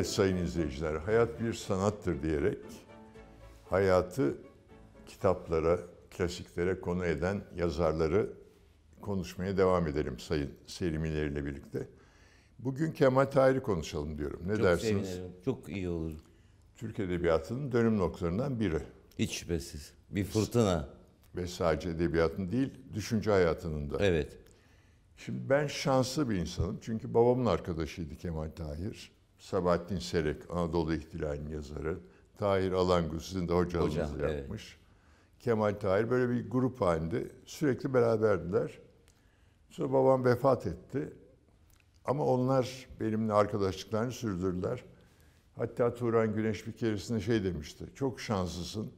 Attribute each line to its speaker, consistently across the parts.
Speaker 1: Evet sayın izleyiciler, hayat bir sanattır diyerek hayatı kitaplara, klasiklere konu eden yazarları konuşmaya devam edelim sayın serimileriyle birlikte. Bugün Kemal Tahir'i konuşalım diyorum. Ne Çok dersiniz? Sevinirim. Çok iyi olur. Türk Edebiyatı'nın dönüm noktalarından biri. Hiç şüphesiz. Bir fırtına. Ve sadece edebiyatın değil, düşünce hayatının da. Evet. Şimdi ben şanslı bir insanım. Çünkü babamın arkadaşıydı Kemal Tahir. Sabahattin Serek, Anadolu İhtilali'nin yazarı. Tahir Alangöz sizin de hocanız Hocam, yapmış. Evet. Kemal Tahir böyle bir grup halinde sürekli beraberdiler. Sonra babam vefat etti. Ama onlar benimle arkadaşlıklarını sürdürdüler. Hatta Turan Güneş bir keresinde şey demişti. Çok şanslısın.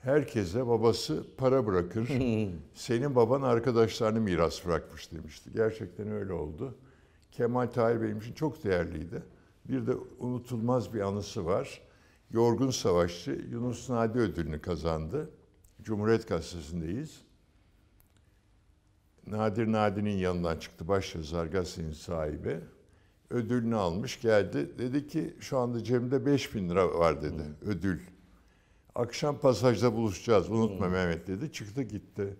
Speaker 1: Herkese babası para bırakır. Senin baban arkadaşlarını miras bırakmış demişti. Gerçekten öyle oldu. Kemal Tahir benim için çok değerliydi. Bir de unutulmaz bir anısı var. Yorgun Savaşçı Yunus Nadi ödülünü kazandı. Cumhuriyet Gazetesi'ndeyiz. Nadir Nadi'nin yanından çıktı başyazar gazetenin sahibi. Ödülünü almış geldi. Dedi ki şu anda cebimde 5 bin lira var dedi hmm. ödül. Akşam pasajda buluşacağız unutma hmm. Mehmet dedi. Çıktı gitti.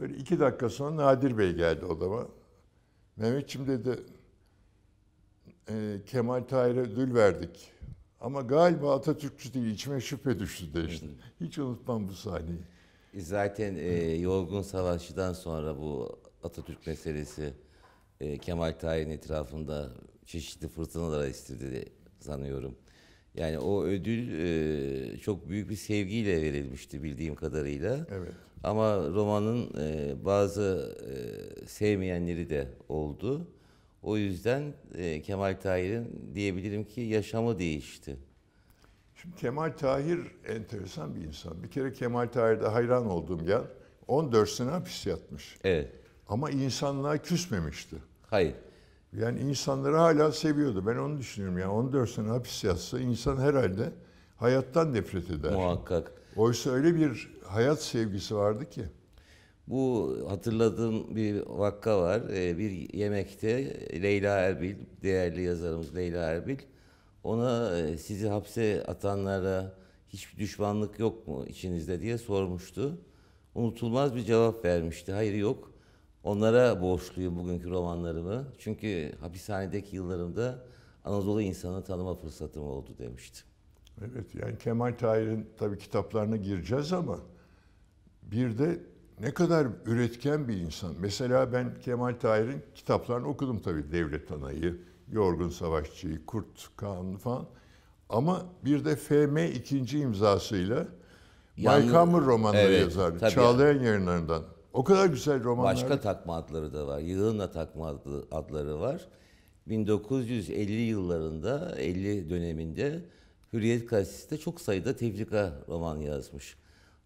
Speaker 1: Böyle iki dakika sonra Nadir Bey geldi odama. Mehmetçim dedi e, Kemal Tahir'e ödül verdik. Ama galiba Atatürkçü değil. içime şüphe düştü de işte. Hiç unutmam bu sahneyi.
Speaker 2: E, zaten e, Yorgun Savaşçı'dan sonra bu Atatürk meselesi e, Kemal Tahir'in etrafında çeşitli fırtınalara estirdi sanıyorum. Yani o ödül e, çok büyük bir sevgiyle verilmişti bildiğim kadarıyla. Evet. Ama romanın e, bazı e, sevmeyenleri de oldu. O yüzden e, Kemal Tahir'in diyebilirim ki yaşamı değişti.
Speaker 1: Şimdi Kemal Tahir enteresan bir insan. Bir kere Kemal Tahir'de hayran olduğum yer 14 sene hapis yatmış. Evet. Ama insanlığa küsmemişti. Hayır. Yani insanları hala seviyordu. Ben onu düşünüyorum. Yani 14 sene hapis yatsa insan herhalde hayattan nefret
Speaker 2: eder. Muhakkak.
Speaker 1: Oysa öyle bir hayat sevgisi vardı ki.
Speaker 2: Bu hatırladığım bir vakka var. Ee, bir yemekte Leyla Erbil, değerli yazarımız Leyla Erbil, ona e, sizi hapse atanlara hiçbir düşmanlık yok mu içinizde diye sormuştu. Unutulmaz bir cevap vermişti. Hayır yok. Onlara borçluyum bugünkü romanlarımı. Çünkü hapishanedeki yıllarımda Anadolu insanı tanıma fırsatım oldu demişti.
Speaker 1: Evet yani Kemal Tahir'in tabi kitaplarına gireceğiz ama bir de ne kadar üretken bir insan. Mesela ben Kemal Tahir'in kitaplarını okudum tabi Devlet Anayı, Yorgun Savaşçı'yı, Kurt Kaan'ı falan. Ama bir de FM ikinci imzasıyla Yalnız, romanları evet, yazar. Çağlayan yayınlarından
Speaker 2: o kadar güzel romanlar. Başka takma adları da var. Yığınla takma adlı, adları var. 1950 yıllarında, 50 döneminde Hürriyet Gazetesi'de çok sayıda tefrika roman yazmış.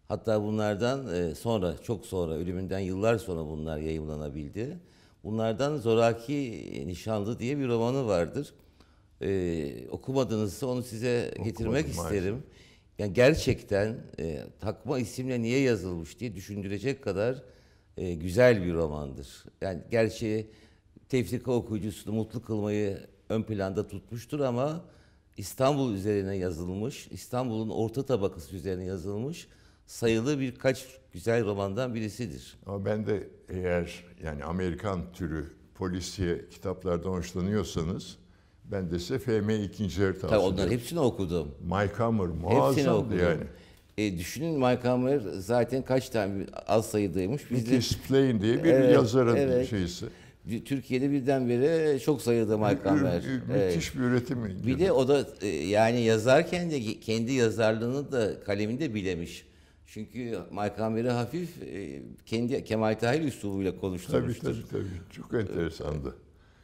Speaker 2: Hatta bunlardan e, sonra, çok sonra, ölümünden yıllar sonra bunlar yayımlanabildi. Bunlardan Zoraki Nişanlı diye bir romanı vardır. Ee, okumadınızsa onu size getirmek maalesef. isterim. Maalesef. Yani gerçekten e, takma isimle niye yazılmış diye düşündürecek kadar e, güzel bir romandır. Yani gerçi tefrika okuyucusunu mutlu kılmayı ön planda tutmuştur ama İstanbul üzerine yazılmış, İstanbul'un orta tabakası üzerine yazılmış sayılı birkaç güzel romandan birisidir. Ama ben
Speaker 1: de eğer yani Amerikan türü polisiye kitaplardan hoşlanıyorsanız
Speaker 2: ben de size FM ikinci yer tavsiye Tabii onların hepsini okudum. Mike Hammer muazzamdı okudum. yani. E, düşünün Mike Hammer zaten kaç tane az sayıdaymış. Biz de Nicky diye bir Evet, yazarın evet. şeysi. Türkiye'de birdenbire çok sayıda Mike Hammer. Müthiş bir üretim. Bir de o da e, yani yazarken de kendi yazarlığını da kaleminde bilemiş. Çünkü Mike Hammer'i hafif e, kendi Kemal Tahir üslubuyla tabii, tabii tabii çok enteresandı.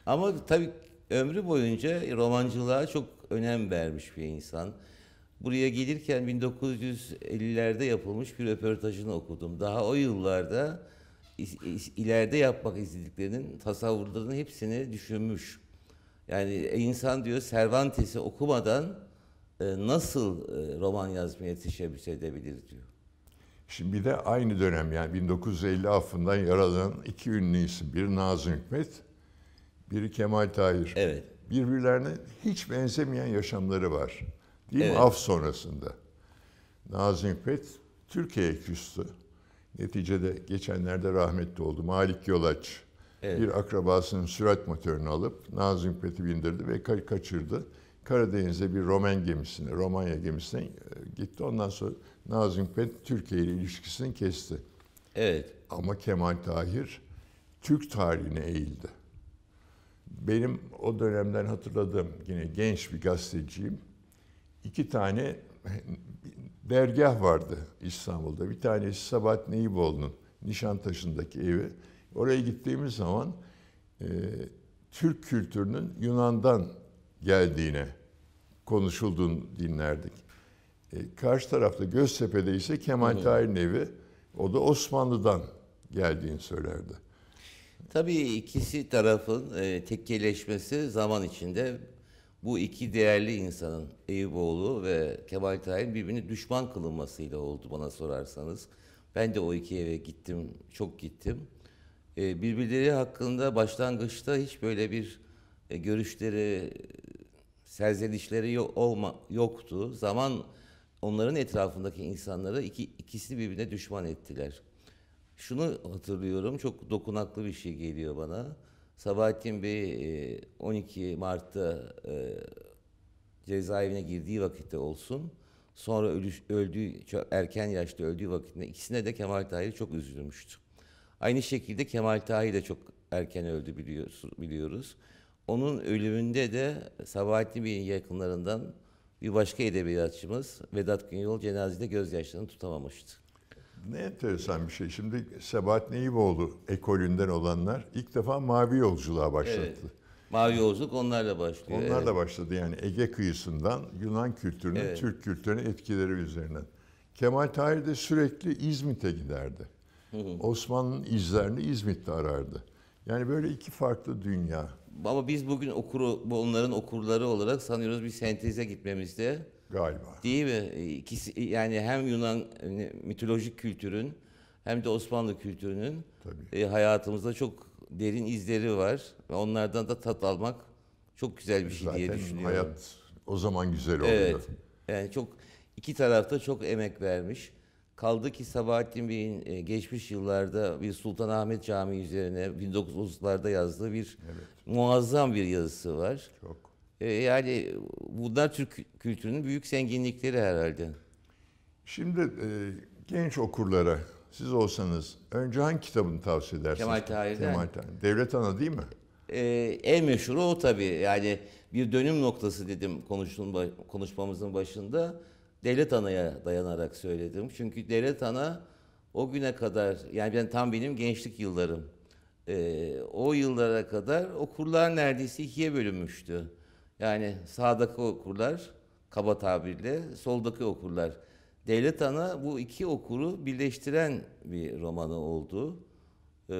Speaker 2: Ama tabii ömrü boyunca romancılığa çok önem vermiş bir insan. Buraya gelirken 1950'lerde yapılmış bir röportajını okudum. Daha o yıllarda ileride yapmak istediklerinin tasavvurlarının hepsini düşünmüş. Yani insan diyor Cervantes'i okumadan e, nasıl e, roman yazmaya teşebbüs edebilir diyor.
Speaker 1: Şimdi bir de aynı dönem yani 1950 affından yaralanan iki ünlü isim. Bir Nazım Hikmet, biri Kemal Tahir. Evet. Birbirlerine hiç benzemeyen yaşamları var. Değil evet. mi? Af sonrasında. Nazım Hikmet Türkiye'ye küstü. Neticede geçenlerde rahmetli oldu. Malik Yolaç evet. bir akrabasının sürat motorunu alıp Nazım Hikmet'i bindirdi ve kaçırdı. Karadeniz'e bir Roman gemisine, Romanya gemisine e, gitti. Ondan sonra Nazım Hikmet Türkiye ile ilişkisini kesti. Evet. Ama Kemal Tahir Türk tarihine eğildi benim o dönemden hatırladığım yine genç bir gazeteciyim. İki tane dergah vardı İstanbul'da. Bir tanesi Sabahat Neyboğlu'nun Nişantaşı'ndaki evi. Oraya gittiğimiz zaman e, Türk kültürünün Yunan'dan geldiğine konuşulduğunu dinlerdik. E, karşı tarafta Göztepe'de ise Kemal Tahir'in evi. O da Osmanlı'dan geldiğini
Speaker 2: söylerdi. Tabii ikisi tarafın e, tekkeleşmesi zaman içinde bu iki değerli insanın Eyüboğlu ve Kemal Tahir birbirini düşman kılınmasıyla oldu bana sorarsanız. Ben de o iki eve gittim, çok gittim. E, birbirleri hakkında başlangıçta hiç böyle bir e, görüşleri, serzenişleri yok, olma, yoktu. Zaman onların etrafındaki insanları iki, ikisini birbirine düşman ettiler. Şunu hatırlıyorum, çok dokunaklı bir şey geliyor bana. Sabahattin Bey 12 e, Mart'ta e, cezaevine girdiği vakitte olsun, sonra ölüş, öldüğü, çok erken yaşta öldüğü vakitte ikisine de Kemal Tahir çok üzülmüştü. Aynı şekilde Kemal Tahir de çok erken öldü biliyoruz. Onun ölümünde de Sabahattin Bey'in yakınlarından bir başka edebiyatçımız Vedat Günyol cenazede gözyaşlarını tutamamıştı. Ne enteresan bir şey. Şimdi Sebahat Neyboğlu
Speaker 1: ekolünden olanlar ilk defa mavi yolculuğa başladı. Evet.
Speaker 2: Mavi yolculuk onlarla başlıyor. Onlar evet. da
Speaker 1: başladı yani Ege kıyısından Yunan kültürünün, evet. Türk kültürünün etkileri üzerinden. Kemal Tahir de sürekli İzmit'e giderdi. Osmanlı'nın izlerini İzmit'te arardı. Yani böyle iki farklı dünya.
Speaker 2: Ama biz bugün okuru, onların okurları olarak sanıyoruz bir senteze gitmemizde Galiba. Değil mi? İkisi, yani hem Yunan hani mitolojik kültürün hem de Osmanlı kültürünün Tabii. E, hayatımızda çok derin izleri var ve onlardan da tat almak çok güzel bir şey Zaten diye düşünüyorum. hayat o zaman güzel oluyor. Evet. Yani çok iki tarafta çok emek vermiş. Kaldı ki Sabahattin Bey'in e, geçmiş yıllarda bir Sultanahmet Camii üzerine 1930'larda yazdığı bir evet. muazzam bir yazısı var. Çok. E, yani bunlar Türk kültürünün büyük zenginlikleri herhalde. Şimdi e, genç
Speaker 1: okurlara siz olsanız önce hangi kitabını tavsiye edersiniz? Kemal Tahir'den. Kemal Tahir. Devlet Ana değil mi?
Speaker 2: Ee, en meşhuru o tabii. Yani bir dönüm noktası dedim konuşmamızın başında. Devlet Ana'ya dayanarak söyledim. Çünkü Devlet Ana o güne kadar, yani ben tam benim gençlik yıllarım. Ee, o yıllara kadar okurlar neredeyse ikiye bölünmüştü. Yani sağdaki okurlar kaba tabirle, soldaki okurlar. Devlet Ana bu iki okuru birleştiren bir romanı oldu. Ee,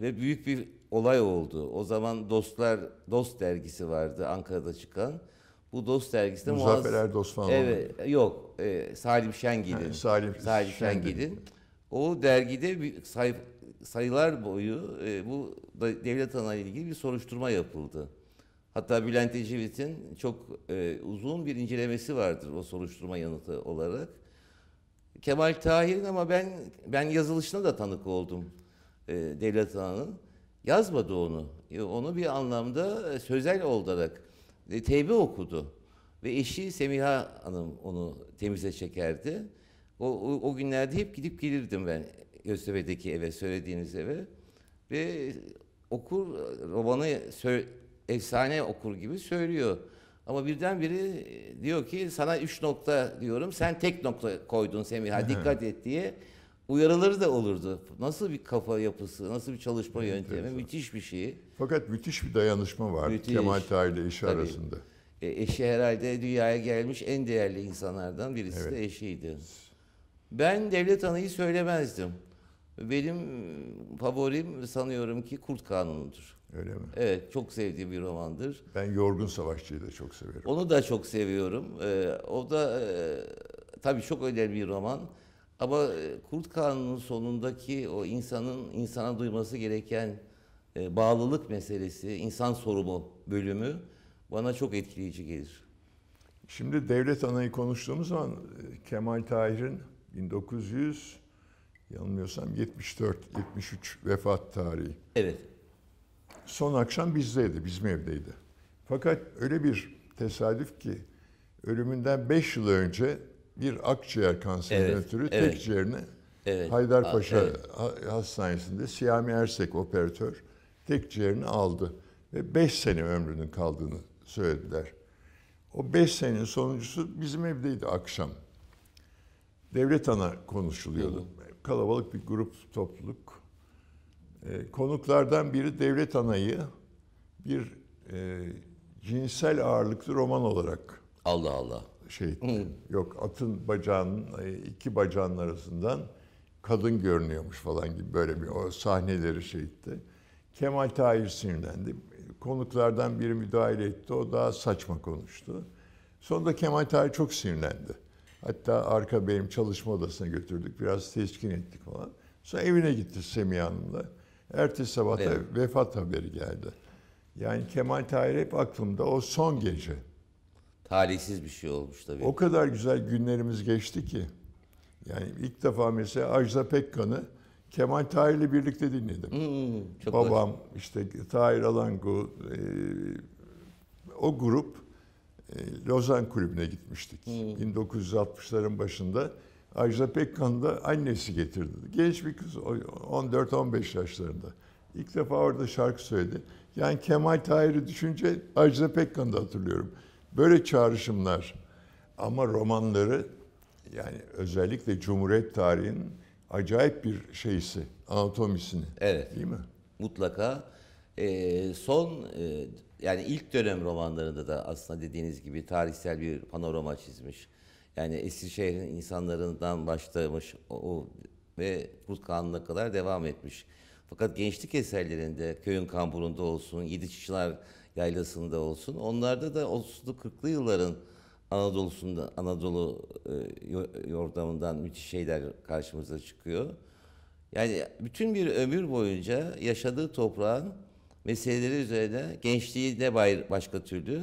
Speaker 2: ve büyük bir olay oldu. O zaman Dostlar Dost dergisi vardı Ankara'da çıkan. Bu Dost dergisinde Muzaffer Erdoğan Evet, yok. E, Salim Şengil'in. Yani Salim, Salim Şengil'in. O dergide bir sayf, sayılar boyu e, bu devlet ana ile ilgili bir soruşturma yapıldı. Hatta Bülent Ecevit'in çok e, uzun bir incelemesi vardır o soruşturma yanıtı olarak. Kemal Tahir'in ama ben ben yazılışına da tanık oldum e, Devlet Ağa'nın. Yazmadı onu. E, onu bir anlamda e, sözel olarak e, teybe okudu. Ve eşi Semiha Hanım onu temize çekerdi. O, o, o günlerde hep gidip gelirdim ben Göztepe'deki eve, söylediğiniz eve. Ve okur romanı efsane okur gibi söylüyor. Ama birden biri e, diyor ki sana üç nokta diyorum sen tek nokta koydun Semiha dikkat et diye uyarıları da olurdu. Nasıl bir kafa yapısı, nasıl bir çalışma evet, yöntemi, evet. müthiş bir şey.
Speaker 1: Fakat müthiş bir dayanışma var müthiş. Kemal Tahir ile eşi Tabii. arasında.
Speaker 2: E, eşi herhalde dünyaya gelmiş en değerli insanlardan birisi evet. de eşiydi. Ben devlet anayı söylemezdim. Benim favorim sanıyorum ki Kurt Kanunu'dur. Öyle mi? Evet, çok sevdiğim bir romandır. Ben Yorgun
Speaker 1: Savaşçı'yı da çok severim.
Speaker 2: Onu da çok seviyorum. Ee, o da e, tabii çok önemli bir roman. Ama e, Kurt Kanunu'nun sonundaki o insanın insana duyması gereken e, bağlılık meselesi, insan sorumu bölümü bana çok etkileyici gelir.
Speaker 1: Şimdi devlet anayı konuştuğumuz zaman e, Kemal Tahir'in 1900 yanılmıyorsam 74 73 vefat tarihi. Evet son akşam bizdeydi, bizim evdeydi. Fakat öyle bir tesadüf ki ölümünden 5 yıl önce bir akciğer kanserinden evet, ötürü evet. tek ciğerini evet, Haydarpaşa evet. Hastanesi'nde Siyami Ersek operatör tek ciğerini aldı ve 5 sene ömrünün kaldığını söylediler. O 5 senenin sonuncusu bizim evdeydi akşam. Devlet ana konuşuluyordu. Hı. Kalabalık bir grup topluluk ee, konuklardan biri Devlet Ana'yı bir e, cinsel ağırlıklı roman olarak Allah Allah şey hmm. Yok atın bacağının e, iki bacağın arasından kadın görünüyormuş falan gibi böyle bir o sahneleri şey etti. Kemal Tahir sinirlendi. Konuklardan biri müdahale etti. O daha saçma konuştu. Sonunda Kemal Tahir çok sinirlendi. Hatta arka benim çalışma odasına götürdük. Biraz teskin ettik falan. Sonra evine gitti Semih Hanım'la. Ertesi sabah evet. vefat haberi geldi. Yani Kemal Tahir hep aklımda o
Speaker 2: son gece. Talihsiz bir şey olmuş tabii. O
Speaker 1: kadar güzel günlerimiz geçti ki. Yani ilk defa mesela Ajda Pekkan'ı Kemal Tahir'le birlikte dinledim. Hmm, çok Babam, hoş. işte Tahir Alangu, e, o grup e, Lozan Kulübü'ne gitmiştik. Hmm. 1960'ların başında Ajda Pekkan'ı da annesi getirdi. Genç bir kız 14-15 yaşlarında. İlk defa orada şarkı söyledi. Yani Kemal Tahir'i düşünce Ajda Pekkan'ı da hatırlıyorum. Böyle çağrışımlar. Ama romanları yani özellikle Cumhuriyet tarihinin acayip bir şeysi, anatomisini.
Speaker 2: Evet. Değil mi? Mutlaka. Ee, son e, yani ilk dönem romanlarında da aslında dediğiniz gibi tarihsel bir panorama çizmiş. Yani Eskişehir'in insanlarından başlamış o, o ve bu kanuna kadar devam etmiş. Fakat gençlik eserlerinde köyün kamburunda olsun, Yediççiler yaylasında olsun onlarda da 30'lu 40'lı yılların Anadolu'sunda Anadolu e, yordamından müthiş şeyler karşımıza çıkıyor. Yani bütün bir ömür boyunca yaşadığı toprağın meseleleri üzerine gençliği de başka türlü,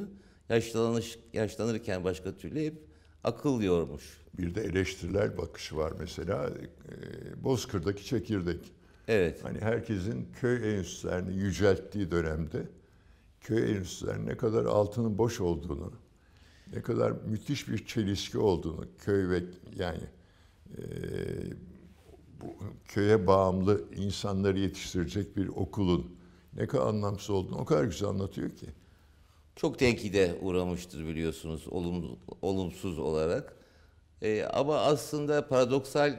Speaker 2: yaşlanış, yaşlanırken başka türlü hep akıl yormuş. Bir de eleştiriler
Speaker 1: bakışı var mesela. E, Bozkır'daki çekirdek. Evet. Hani herkesin köy enstitülerini yücelttiği dönemde köy enstitülerinin ne kadar altının boş olduğunu, ne kadar müthiş bir çelişki olduğunu köy ve yani e, bu köye bağımlı insanları yetiştirecek bir okulun ne kadar anlamsız olduğunu o kadar güzel anlatıyor ki
Speaker 2: çok tenkide uğramıştır biliyorsunuz olum, olumsuz olarak. E, ama aslında paradoksal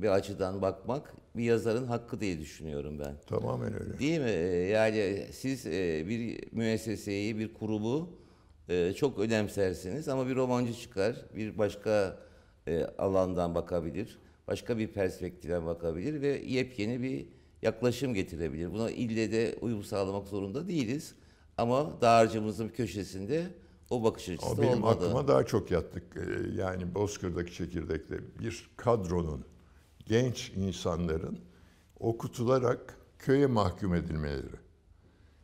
Speaker 2: bir açıdan bakmak bir yazarın hakkı diye düşünüyorum ben. Tamamen öyle. Değil mi? E, yani siz e, bir müesseseyi, bir kurumu e, çok önemsersiniz ama bir romancı çıkar, bir başka alandan bakabilir, başka bir perspektiften bakabilir ve yepyeni bir yaklaşım getirebilir. Buna ille de uyum sağlamak zorunda değiliz. Ama dağarcığımızın köşesinde o bakış açısı o benim olmadı. aklıma
Speaker 1: daha çok yattık. Ee, yani Bozkır'daki çekirdekte bir kadronun, genç insanların okutularak köye mahkum edilmeleri.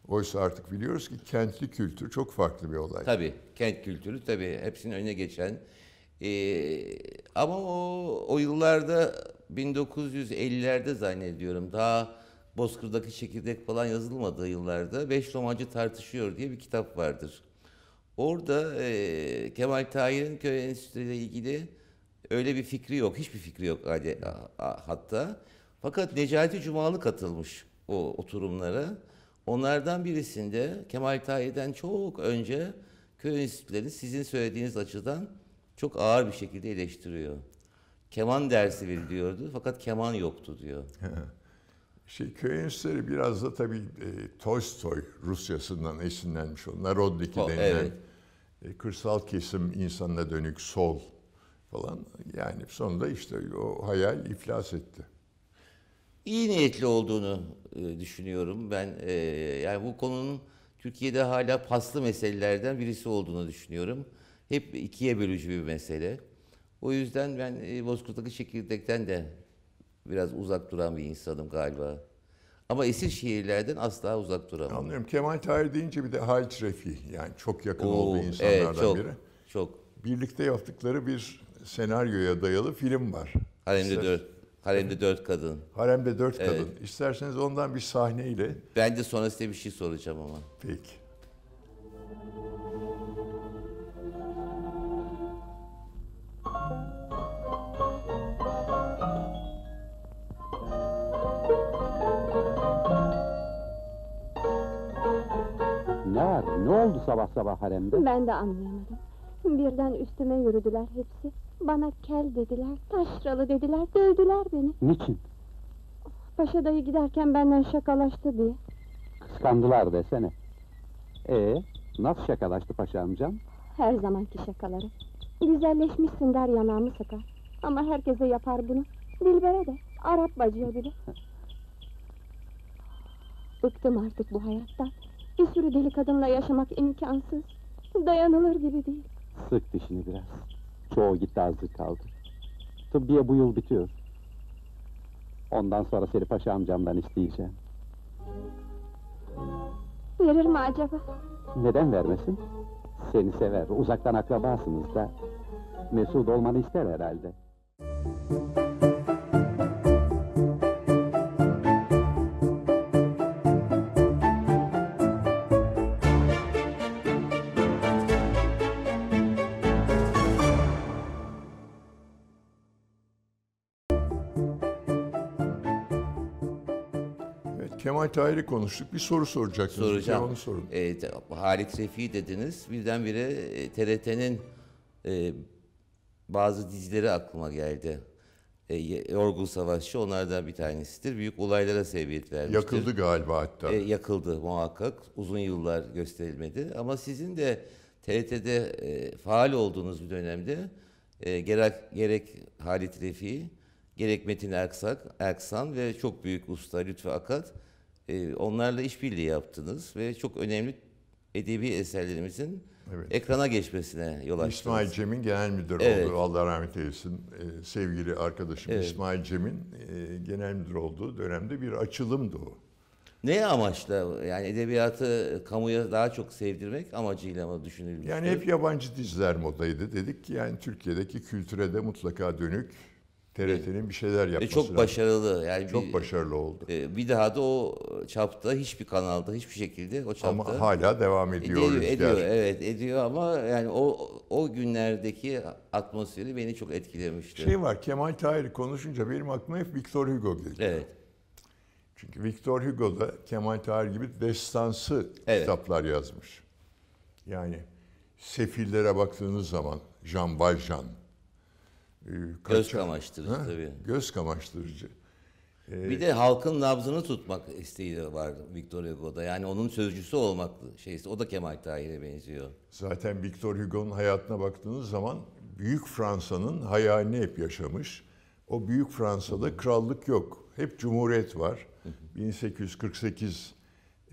Speaker 1: Oysa artık biliyoruz ki kentli kültür çok farklı bir olay.
Speaker 2: Tabii kent kültürü tabii hepsinin önüne geçen. Ee, ama o, o yıllarda 1950'lerde zannediyorum daha Bozkır'daki çekirdek falan yazılmadığı yıllarda Beş Romancı Tartışıyor diye bir kitap vardır. Orada e, Kemal Tahir'in köy enstitüyle ilgili öyle bir fikri yok. Hiçbir fikri yok hatta. Fakat Necati Cumalı katılmış o oturumlara. Onlardan birisinde Kemal Tahir'den çok önce köy enstitülerini sizin söylediğiniz açıdan çok ağır bir şekilde eleştiriyor. Keman dersi veriliyordu fakat keman yoktu diyor. Şey, köy enstitüleri
Speaker 1: biraz da tabii e, Tolstoy Rusyasından esinlenmiş. Onlar Rodnik'i oh, denilen evet. e, kırsal kesim insanına dönük sol falan. Yani sonunda
Speaker 2: işte o hayal iflas etti. İyi niyetli olduğunu e, düşünüyorum ben. E, yani bu konunun Türkiye'de hala paslı meselelerden birisi olduğunu düşünüyorum. Hep ikiye bölücü bir mesele. O yüzden ben e, Bozkurt'taki çekirdekten de Biraz uzak duran bir insanım galiba. Ama esir şiirlerden asla uzak duramam. Anlıyorum. Kemal Tahir deyince bir de Halit Refi. Yani çok yakın Oo, olduğu insanlardan evet, çok, biri.
Speaker 1: Çok. Birlikte yaptıkları bir senaryoya dayalı film var. Halemde İster... Dört.
Speaker 2: Haremde Dört Kadın. Haremde Dört evet. Kadın.
Speaker 1: İsterseniz ondan bir
Speaker 2: sahneyle. Ben de sonra size bir şey soracağım ama. Peki. Ne oldu sabah sabah haremde? Ben de anlayamadım. Birden üstüme yürüdüler hepsi. Bana kel dediler, taşralı dediler, dövdüler beni. Niçin? Paşa dayı giderken benden şakalaştı diye. Kıskandılar desene. Ee, nasıl şakalaştı paşa amcam? Her zamanki şakaları. Güzelleşmişsin der yanağımı sıkar. Ama herkese yapar bunu. Dilber'e de, Arap bacıya bile. Bıktım artık bu hayattan. Bir sürü deli kadınla yaşamak imkansız. Dayanılır gibi değil. Sık dişini biraz. Çoğu gitti azlık kaldı. Tıbbiye bu yıl bitiyor. Ondan sonra Seri Paşa amcamdan isteyeceğim. Verir mi acaba? Neden vermesin? Seni sever, uzaktan akrabasınız da... ...mesut olmanı ister herhalde.
Speaker 1: Kemal Tahir'i konuştuk. Bir soru soracaksınız. Soracağım. onu sorun.
Speaker 2: E, Halit Refi dediniz. Birdenbire e, TRT'nin e, bazı dizileri aklıma geldi. E, Yorgun Savaşçı onlardan bir tanesidir. Büyük olaylara sebebiyet vermiştir. Yakıldı galiba hatta. E, yakıldı muhakkak. Uzun yıllar gösterilmedi. Ama sizin de TRT'de e, faal olduğunuz bir dönemde e, gerek, gerek Halit Refi, gerek Metin Erksak, Erksan ve çok büyük usta Lütfü Akat e, onlarla işbirliği yaptınız ve çok önemli edebi eserlerimizin evet. ekrana geçmesine yol açtınız. İsmail Cem'in genel
Speaker 1: müdür evet. oldu. Allah rahmet eylesin. Ee, sevgili
Speaker 2: arkadaşım evet. İsmail Cem'in e, genel müdür olduğu dönemde bir
Speaker 1: açılımdı o.
Speaker 2: Ne amaçla yani edebiyatı kamuya daha çok sevdirmek amacıyla mı düşünülmüştü? Yani hep
Speaker 1: yabancı diziler modaydı dedik ki yani Türkiye'deki kültüre de mutlaka dönük
Speaker 2: TRT'nin bir şeyler yapması Ve çok lazım. başarılı. Yani çok bir, başarılı oldu. E, bir daha da o çapta hiçbir kanalda hiçbir şekilde o çapta. Ama hala devam ediyor. Ediyor, ediyor evet ediyor ama yani o o günlerdeki atmosferi beni çok etkilemişti. Şey var
Speaker 1: Kemal Tahir konuşunca benim aklıma hep Victor Hugo geliyor. Evet. Çünkü Victor Hugo da Kemal Tahir gibi destansı evet. kitaplar yazmış. Yani sefillere baktığınız zaman Jean Valjean, ee, kaç, göz kamaştırıcı ha? tabii. Göz kamaştırıcı. Ee, bir de
Speaker 2: halkın nabzını tutmak isteği de vardı Victor Hugo'da. Yani onun sözcüsü olmak şeysi o da Kemal Tahir'e benziyor.
Speaker 1: Zaten Victor Hugo'nun hayatına baktığınız zaman Büyük Fransa'nın hayalini hep yaşamış. O Büyük Fransa'da krallık yok. Hep cumhuriyet var. 1848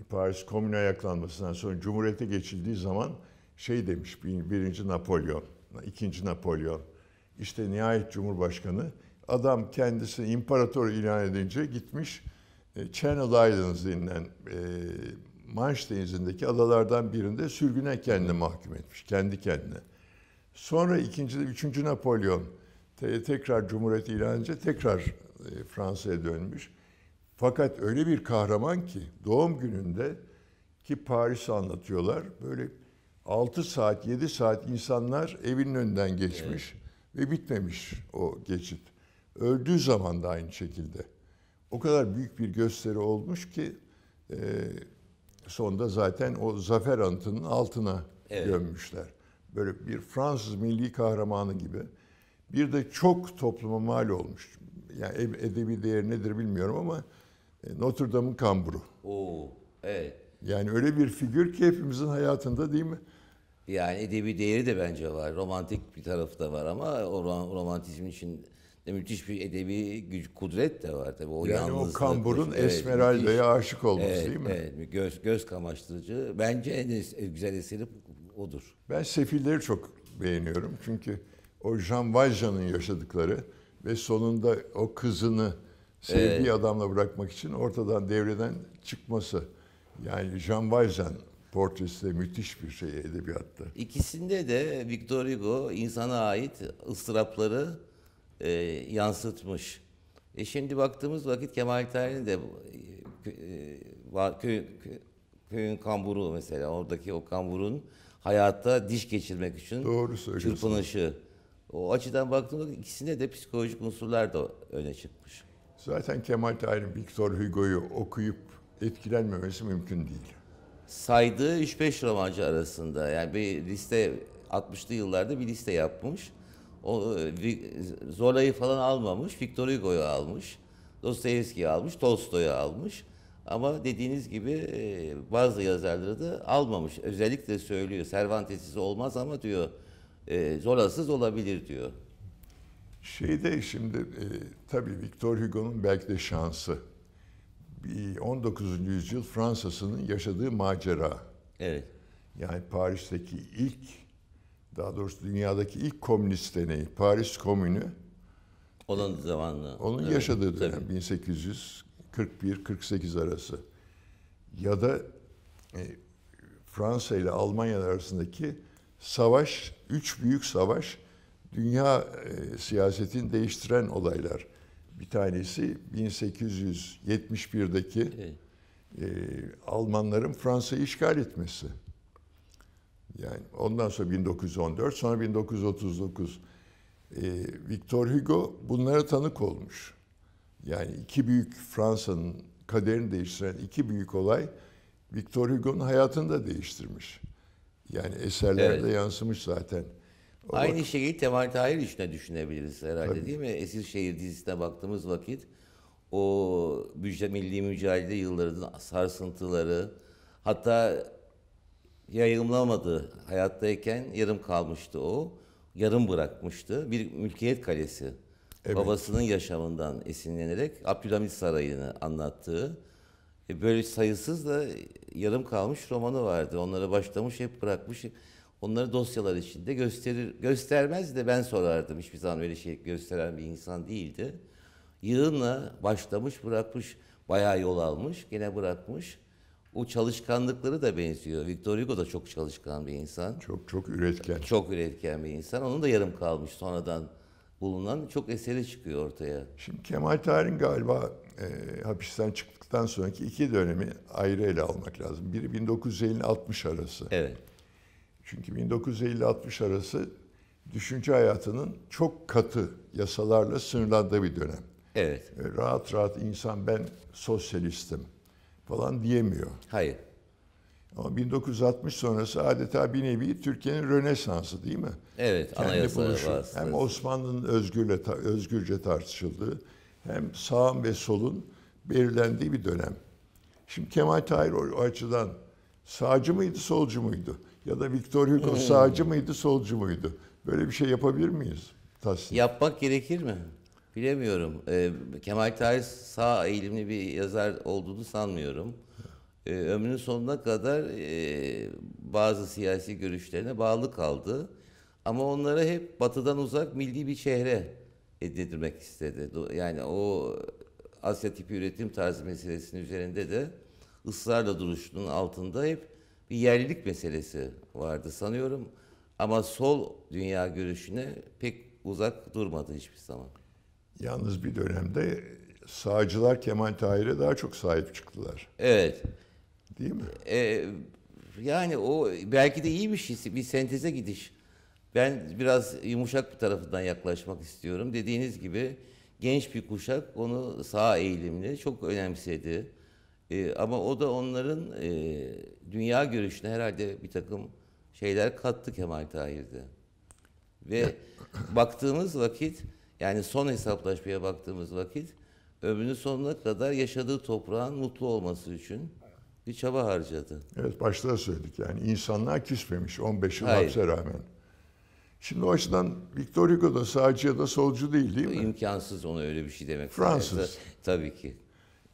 Speaker 1: Paris Komün ayaklanmasından sonra cumhuriyete geçildiği zaman şey demiş birinci Napolyon, ikinci Napolyon işte nihayet Cumhurbaşkanı adam kendisini imparator ilan edince gitmiş e, Channel Islands denilen e, Manş Denizi'ndeki adalardan birinde sürgüne kendini mahkum etmiş. Kendi kendine. Sonra ikinci, üçüncü Napolyon tekrar Cumhuriyet ilan edince tekrar e, Fransa'ya dönmüş. Fakat öyle bir kahraman ki doğum gününde ki Paris'i anlatıyorlar. Böyle 6 saat, 7 saat insanlar evinin önünden geçmiş. Evet. Ve bitmemiş o geçit. Öldüğü zaman da aynı şekilde. O kadar büyük bir gösteri olmuş ki e, sonda zaten o zafer antının altına evet. gömmüşler. Böyle bir Fransız milli kahramanı gibi. Bir de çok topluma mal olmuş. Yani edebi değeri nedir bilmiyorum ama e, Notre Dame'ın kamburu.
Speaker 2: Oo, evet.
Speaker 1: Yani öyle bir figür ki hepimizin hayatında değil mi?
Speaker 2: Yani edebi değeri de bence var. Romantik bir tarafı da var ama o romantizm için de müthiş bir edebi güç, kudret de var tabii. O yani o kamburun Esmeralda'ya müthiş. aşık olması evet, değil mi? Evet, göz, göz kamaştırıcı. Bence en güzel eseri odur.
Speaker 1: Ben Sefilleri çok beğeniyorum. Çünkü o Jean Valjean'ın yaşadıkları ve sonunda o kızını sevdiği evet. adamla bırakmak için ortadan devreden çıkması. Yani Jean Valjean portresi müthiş bir şey edebiyatta.
Speaker 2: İkisinde de Victor Hugo insana ait ıstırapları e, yansıtmış. E şimdi baktığımız vakit Kemal Tahir'in de e, e köy, köyün kamburu mesela oradaki o kamburun hayatta diş geçirmek için Doğru çırpınışı. O açıdan baktığımda ikisinde de psikolojik unsurlar da öne çıkmış.
Speaker 1: Zaten Kemal Tahir'in Victor Hugo'yu okuyup etkilenmemesi mümkün
Speaker 2: değil saydığı 3-5 romancı arasında. Yani bir liste 60'lı yıllarda bir liste yapmış. O e, Zola'yı falan almamış, Victor Hugo'yu almış, Dostoyevski'yi almış, Tolstoy'u almış. Ama dediğiniz gibi e, bazı yazarları da almamış. Özellikle söylüyor. Cervantes'siz olmaz ama diyor e, Zola'sız olabilir diyor. Şeyde
Speaker 1: şimdi e, tabii Victor Hugo'nun belki de şansı 19. yüzyıl Fransa'sının yaşadığı macera. Evet. Yani Paris'teki ilk, daha doğrusu dünyadaki ilk komünist deneyi, Paris Komünü.
Speaker 2: Onun zamanı.
Speaker 1: Onun evet, yaşadığı dönem 1841-48 arası. Ya da e, Fransa ile Almanya arasındaki savaş, üç büyük savaş dünya e, siyasetini değiştiren olaylar. Bir tanesi 1871'deki e, Almanların Fransa işgal etmesi. Yani ondan sonra 1914, sonra 1939 e, Victor Hugo bunlara tanık olmuş. Yani iki büyük Fransa'nın kaderini değiştiren iki büyük olay Victor Hugo'nun hayatını da değiştirmiş. Yani eserlerde evet. yansımış zaten. Aynı
Speaker 2: şeyi Temal Tahir içine düşünebiliriz herhalde Tabii. değil mi? Esir Esirşehir dizisine baktığımız vakit o müjde, milli mücadele yıllarının sarsıntıları hatta yayımlamadı hayattayken yarım kalmıştı o. Yarım bırakmıştı. Bir mülkiyet kalesi. Evet. Babasının yaşamından esinlenerek Abdülhamit Sarayı'nı anlattığı e, böyle sayısız da yarım kalmış romanı vardı. Onlara başlamış hep bırakmış. Onları dosyalar içinde gösterir, göstermez de ben sorardım. Hiçbir zaman öyle şey gösteren bir insan değildi. Yığınla başlamış, bırakmış, bayağı yol almış, gene bırakmış. O çalışkanlıkları da benziyor. Victor Hugo da çok çalışkan bir insan. Çok çok üretken. Çok üretken bir insan. Onun da yarım kalmış sonradan bulunan çok eseri çıkıyor ortaya. Şimdi Kemal Tahir'in
Speaker 1: galiba e, hapisten çıktıktan sonraki iki dönemi ayrı ele almak lazım. Biri 1950-60 arası. Evet. Çünkü 1950-60 arası düşünce hayatının çok katı yasalarla sınırlandığı bir dönem. Evet. E, rahat rahat insan ben sosyalistim falan diyemiyor. Hayır. Ama 1960 sonrası adeta bir nevi Türkiye'nin Rönesansı değil mi? Evet, Kendi buluşu. Hem Osmanlı'nın özgürle, özgürce tartışıldığı hem sağın ve solun belirlendiği bir dönem. Şimdi Kemal Tahir o açıdan sağcı mıydı, solcu muydu? ya da Victor Hugo hmm. sağcı mıydı, solcu muydu? Böyle bir şey yapabilir miyiz? Tahsin.
Speaker 2: Yapmak gerekir mi? Bilemiyorum. Ee, Kemal Tahir sağ eğilimli bir yazar olduğunu sanmıyorum. Ee, ömrünün sonuna kadar e, bazı siyasi görüşlerine bağlı kaldı. Ama onlara hep batıdan uzak milli bir şehre edindirmek istedi. Yani o Asya tipi üretim tarzı meselesinin üzerinde de ısrarla duruşunun altında hep bir yerlilik meselesi vardı sanıyorum. Ama sol dünya görüşüne pek uzak durmadı hiçbir zaman. Yalnız
Speaker 1: bir dönemde sağcılar Kemal Tahir'e daha çok sahip çıktılar.
Speaker 2: Evet. Değil mi? Ee, yani o belki de iyi bir şey, bir senteze gidiş. Ben biraz yumuşak bir tarafından yaklaşmak istiyorum. Dediğiniz gibi genç bir kuşak onu sağ eğilimli çok önemsedi. E, ama o da onların e, dünya görüşüne herhalde bir takım şeyler kattı Kemal Tahir'de. Ve baktığımız vakit yani son hesaplaşmaya baktığımız vakit ömrünün sonuna kadar yaşadığı toprağın mutlu olması için bir çaba harcadı.
Speaker 1: Evet başta da söyledik yani insanlığa küsmemiş 15 yıl Hayır. hapse rağmen.
Speaker 2: Şimdi o açıdan Victor Hugo da sağcı ya da solcu değil değil mi? İmkansız ona öyle bir şey demek. Fransız. Tabii ki.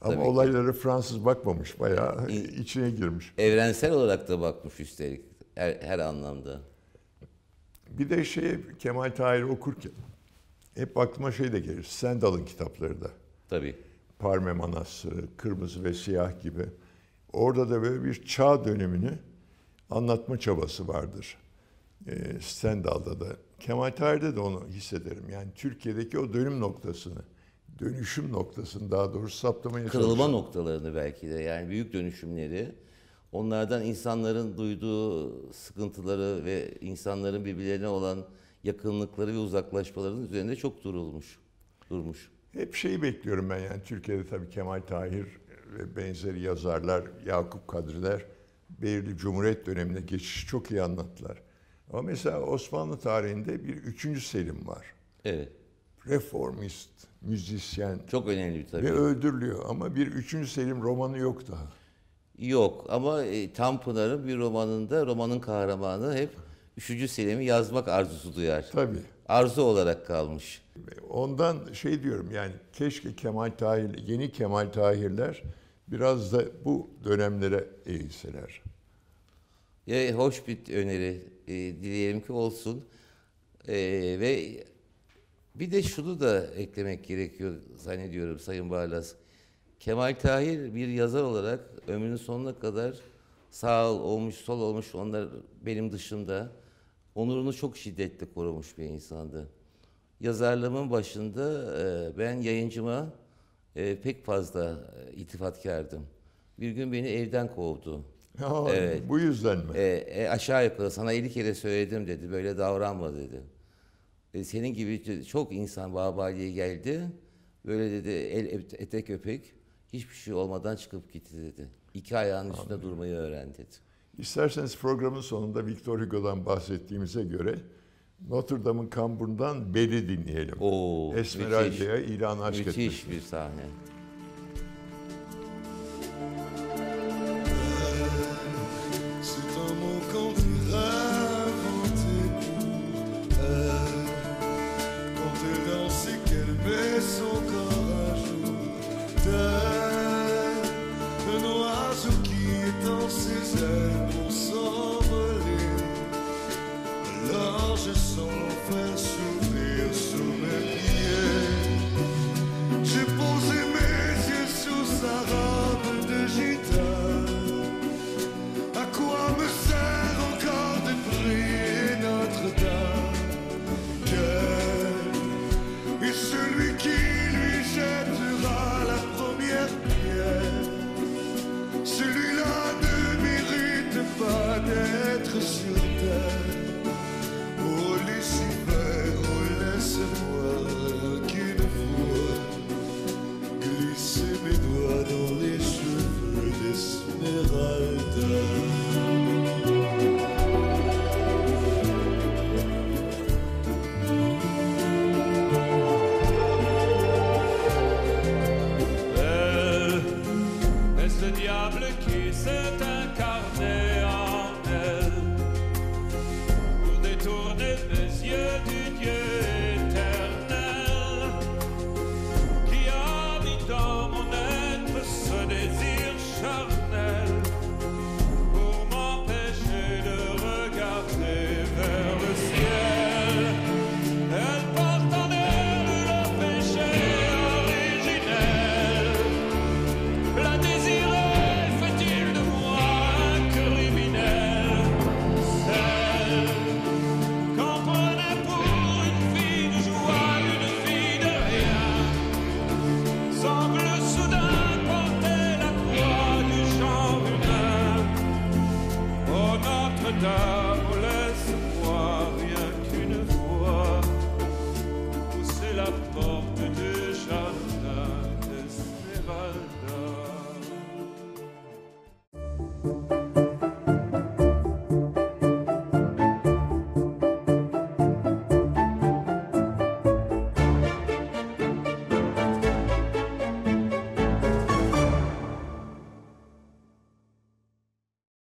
Speaker 2: Ama Tabii
Speaker 1: olaylara ki. Fransız bakmamış, bayağı e, içine girmiş.
Speaker 2: Evrensel olarak da bakmış üstelik her, her anlamda.
Speaker 1: Bir de şey Kemal Tahir okurken hep aklıma şey de gelir. Sendal'ın kitapları da. Tabii. Parme Manastırı, Kırmızı ve Siyah gibi. Orada da böyle bir çağ dönemini anlatma çabası vardır. E, Stendhal'da da. Kemal Tahir'de de onu hissederim. Yani Türkiye'deki o dönüm noktasını dönüşüm noktasını daha doğrusu saptamaya Kırılma çalışan.
Speaker 2: noktalarını belki de yani büyük dönüşümleri onlardan insanların duyduğu sıkıntıları ve insanların birbirlerine olan yakınlıkları ve uzaklaşmalarının üzerinde çok durulmuş. Durmuş.
Speaker 1: Hep şeyi bekliyorum ben yani Türkiye'de tabii Kemal Tahir ve benzeri yazarlar, Yakup Kadriler belirli Cumhuriyet döneminde geçişi çok iyi anlattılar. Ama mesela Osmanlı tarihinde bir üçüncü Selim var. Evet. Reformist
Speaker 2: müzisyen. Çok önemli tabii. Ve öldürülüyor
Speaker 1: ama bir üçüncü Selim romanı yok daha.
Speaker 2: Yok ama e, Tanpınar'ın bir romanında romanın kahramanı hep 3. Selim'i yazmak arzusu duyar. Tabii. Arzu olarak kalmış.
Speaker 1: Ondan şey diyorum yani keşke Kemal Tahir, yeni Kemal Tahirler biraz da bu
Speaker 2: dönemlere eğilseler. Ya, e, hoş bir öneri. E, dileyelim ki olsun. E, ve bir de şunu da eklemek gerekiyor zannediyorum Sayın Barlas. Kemal Tahir bir yazar olarak ömrünün sonuna kadar sağ olmuş, sol olmuş onlar benim dışımda onurunu çok şiddetli korumuş bir insandı. Yazarlığımın başında e, ben yayıncıma e, pek fazla e, itifatkardım. Bir gün beni evden kovdu. evet. Bu yüzden mi? E, aşağı yukarı sana 50 kere söyledim dedi. Böyle davranma dedi. E, senin gibi çok insan Babali'ye geldi. Böyle dedi el ete köpek hiçbir şey olmadan çıkıp gitti dedi. İki ayağının üstünde Anladım. durmayı öğrendi. dedi.
Speaker 1: İsterseniz programın sonunda Victor Hugo'dan bahsettiğimize göre Notre Dame'ın kamburundan Beli dinleyelim. Oo, Esmeralda'ya ilan aşk müthiş etmiş. Müthiş bir sahne.